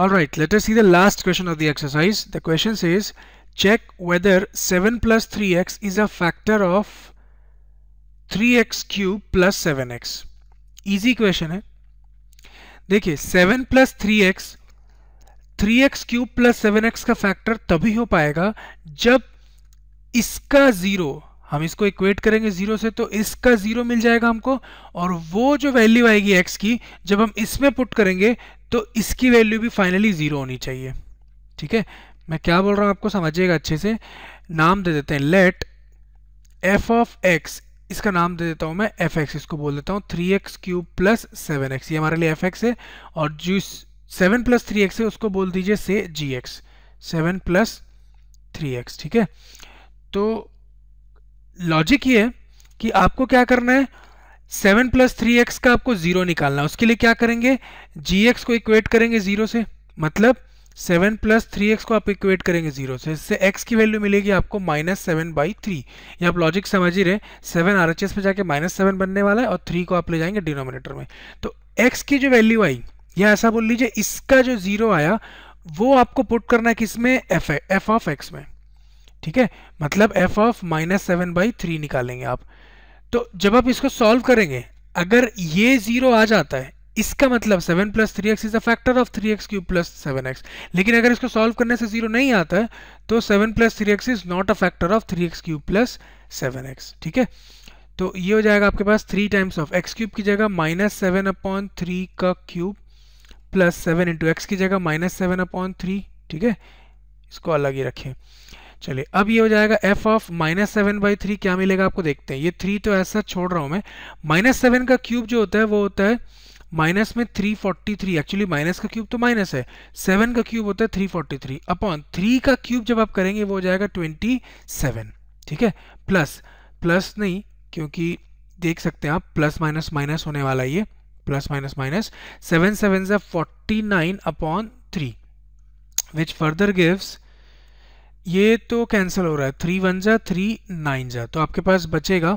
All right, let us see the last question of the exercise. The question says, check whether 7 plus 3x is a factor of 3x cube plus 7x. Easy question है देखिए 7 plus three x three x cube plus seven x का factor तभी हो पाएगा जब इसका zero हम इसको इक्वेट करेंगे ज़ीरो से तो इसका ज़ीरो मिल जाएगा हमको और वो जो वैल्यू आएगी एक्स की जब हम इसमें पुट करेंगे तो इसकी वैल्यू भी फाइनली ज़ीरो होनी चाहिए ठीक है मैं क्या बोल रहा हूँ आपको समझिएगा अच्छे से नाम दे देते हैं लेट एफ ऑफ एक्स इसका नाम दे देता हूँ मैं एफ एक्स इसको बोल देता हूँ three x cube plus seven x ये हमारे लिए एफ एक्स है और जो सेवन प्लस थ्री एक्स है उसको बोल दीजिए से g x seven plus three x ठीक है तो लॉजिक ये है कि आपको क्या करना है सेवन प्लस थ्री एक्स का आपको जीरो निकालना उसके लिए क्या करेंगे जी एक्स को इक्वेट करेंगे जीरो से मतलब सेवन प्लस थ्री एक्स को आप इक्वेट करेंगे जीरो से इससे एक्स की वैल्यू मिलेगी आपको माइनस सेवन बाई थ्री ये आप लॉजिक समझ ही रहे सेवन आर एच एस पर जाके माइनस सेवन बनने वाला है और थ्री को आप ले जाएंगे डिनोमिनेटर में तो एक्स की जो वैल्यू आई या ऐसा बोल लीजिए इसका जो जीरो आया वो आपको पुट करना है किस में एफ एफ ऑफ एक्स में ठीक है मतलब f of minus seven by three निकालेंगे आप तो जब आप इसको सॉल्व करेंगे अगर ये जीरो आ जाता है इसका मतलब seven plus three x is a factor of three x cube plus seven x लेकिन अगर इसको सॉल्व करने से जीरो नहीं आता है तो seven plus three x is not a factor of three x cube plus seven x ठीक है तो ये हो जाएगा आपके पास three times of x cube की जगह माइनस सेवन अपॉन थ्री का cube plus seven into x की जगह माइनस सेवन अपॉन थ्री ठीक है इसको अलग ही रखें चलिए अब ये हो जाएगा f of minus seven by three क्या मिलेगा आपको देखते हैं ये थ्री तो ऐसा छोड़ रहा हूँ मैं माइनस सेवन का क्यूब जो होता है वो होता है माइनस में three forty three actually minus का क्यूब तो माइनस है सेवन का क्यूब होता है three forty three upon three का क्यूब जब आप करेंगे वो हो जाएगा ट्वेंटी सेवन ठीक है प्लस प्लस नहीं क्योंकि देख सकते हैं आप प्लस माइनस माइनस होने वाला ये plus minus minus seven seven से forty nine upon three which further gives ये तो कैंसिल हो रहा है थ्री वन जा थ्री नाइन जा तो आपके पास बचेगा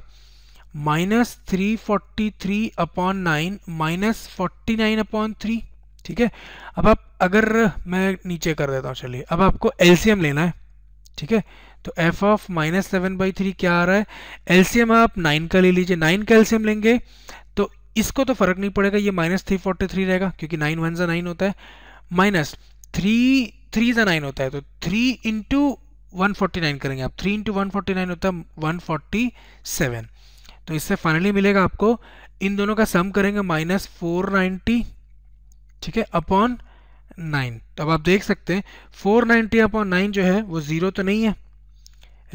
minus three forty three upon nine minus forty nine upon three ठीक है अब आप अगर मैं नीचे कर देता हूँ चलिए अब आपको एलसीएम लेना है ठीक है तो f of minus seven by three क्या आ रहा है एलसीएम आप नाइन का ले लीजिए नाइन का एलसीएम लेंगे तो इसको तो फर्क नहीं पड़ेगा ये माइनस थ्री फोर्टी थ्री रहेगा क्योंकि नाइन वन ज़ा नाइन होता है माइनस थ्री थ्री ज़ा नाइन होता है तो three into one forty nine करेंगे आप three into one forty nine होता है वन फोर्टी सेवन तो इससे फाइनली मिलेगा आपको इन दोनों का सम करेंगे माइनस फोर नाइन्टी ठीक है अपॉन नाइन तो अब आप देख सकते हैं फोर नाइन्टी अपॉन नाइन जो है वो ज़ीरो तो नहीं है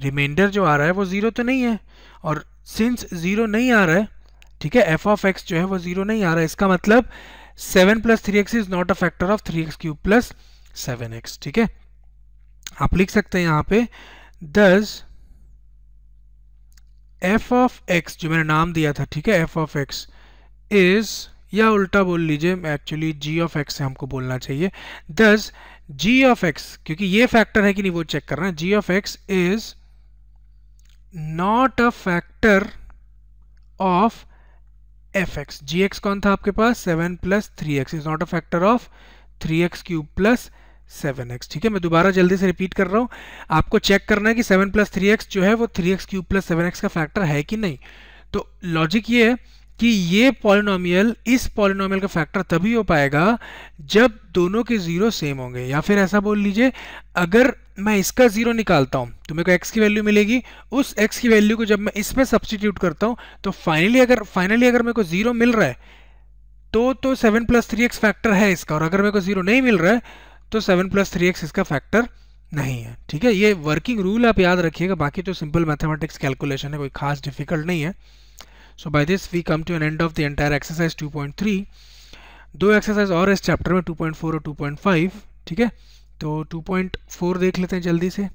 रिमाइंडर जो आ रहा है वो ज़ीरो तो नहीं है और सिंस ज़ीरो नहीं आ रहा है ठीक है एफ ऑफ एक्स जो है वो ज़ीरो नहीं आ रहा है इसका मतलब seven plus three x is not a factor of three x cube plus seven x ठीक है आप लिख सकते हैं यहां पे दस एफ ऑफ एक्स जो मैंने नाम दिया था ठीक है एफ ऑफ एक्स इज या उल्टा बोल लीजिए एक्चुअली जी ऑफ एक्स हमको बोलना चाहिए दस जी ऑफ एक्स क्योंकि ये फैक्टर है कि नहीं वो चेक करना g of x is not a factor of f x g x कौन था आपके पास seven plus three x is not a factor of three x cube plus seven x ठीक है मैं दोबारा जल्दी से रिपीट कर रहा हूँ आपको चेक करना है कि सेवन प्लस थ्री एक्स जो है वो three x cube plus seven x का फैक्टर है कि नहीं तो लॉजिक ये है कि ये पॉलिनोमियल इस पॉलिनोमियल का फैक्टर तभी हो पाएगा जब दोनों के ज़ीरो सेम होंगे या फिर ऐसा बोल लीजिए अगर मैं इसका ज़ीरो निकालता हूँ तो मेरे को एक्स की वैल्यू मिलेगी उस एक्स की वैल्यू को जब मैं इसमें सब्सटीट्यूट करता हूँ तो फाइनली अगर फाइनली अगर मेरे को ज़ीरो मिल रहा है तो तो seven plus three x factor है इसका और अगर मेरे को ज़ीरो नहीं मिल रहा है तो सेवन प्लस थ्री एक्स इसका फैक्टर नहीं है ठीक है ये वर्किंग रूल आप याद रखिएगा बाकी तो सिंपल मैथमेटिक्स कैलकुलेशन है कोई खास डिफिकल्ट नहीं है so by this we come to an end of the entire exercise 2.3 दो एक्सरसाइज और इस चैप्टर में 2.4 और 2.5 ठीक है तो 2.4 देख लेते हैं जल्दी से